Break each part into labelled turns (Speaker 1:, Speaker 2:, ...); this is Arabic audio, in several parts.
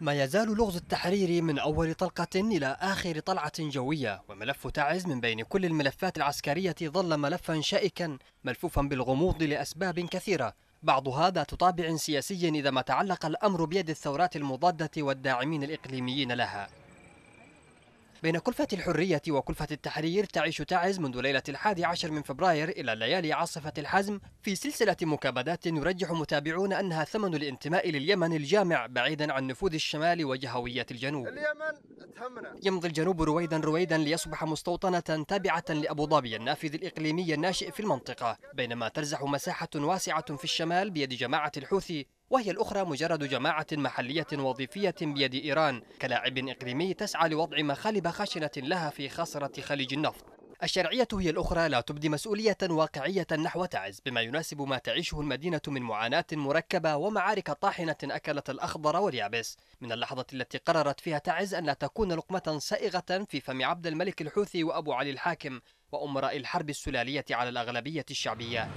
Speaker 1: ما يزال لغز التحرير من أول طلقة إلى آخر طلعة جوية وملف تعز من بين كل الملفات العسكرية ظل ملفا شائكا ملفوفا بالغموض لأسباب كثيرة بعضها ذات طابع سياسي إذا ما تعلق الأمر بيد الثورات المضادة والداعمين الإقليميين لها بين كلفة الحرية وكلفة التحرير تعيش تعز منذ ليلة الحادي عشر من فبراير إلى ليالي عاصفة الحزم في سلسلة مكابدات يرجح متابعون أنها ثمن الانتماء لليمن الجامع بعيدا عن نفوذ الشمال وجهوية الجنوب اليمن تهمنا. يمضي الجنوب رويدا رويدا ليصبح مستوطنة تابعة لأبو ظبي النافذ الإقليمي الناشئ في المنطقة بينما ترزح مساحة واسعة في الشمال بيد جماعة الحوثي وهي الأخرى مجرد جماعة محلية وظيفية بيد إيران كلاعب إقليمي تسعى لوضع مخالب خشنة لها في خسرة خليج النفط الشرعية هي الأخرى لا تبدي مسؤولية واقعية نحو تعز بما يناسب ما تعيشه المدينة من معاناة مركبة ومعارك طاحنة أكلت الأخضر واليابس من اللحظة التي قررت فيها تعز أن لا تكون لقمة سائغة في فم عبد الملك الحوثي وأبو علي الحاكم وأمراء الحرب السلالية على الأغلبية الشعبية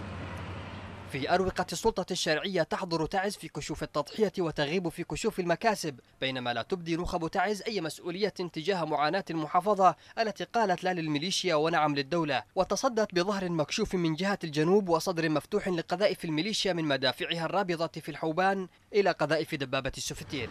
Speaker 1: في أروقة السلطة الشرعية تحضر تعز في كشوف التضحية وتغيب في كشوف المكاسب بينما لا تبدي نخب تعز أي مسؤولية تجاه معاناة المحافظة التي قالت لا للميليشيا ونعم للدولة وتصدت بظهر مكشوف من جهة الجنوب وصدر مفتوح لقذائف الميليشيا من مدافعها الرابضة في الحوبان إلى قذائف دبابة السفتين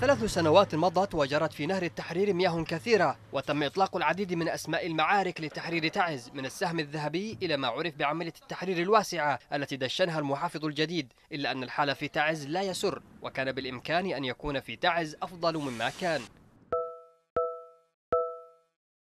Speaker 1: ثلاث سنوات مضت وجرت في نهر التحرير مياه كثيرة وتم إطلاق العديد من أسماء المعارك لتحرير تعز من السهم الذهبي إلى ما عرف بعملية التحرير الواسعة التي دشنها المحافظ الجديد إلا أن الحال في تعز لا يسر وكان بالإمكان أن يكون في تعز أفضل مما كان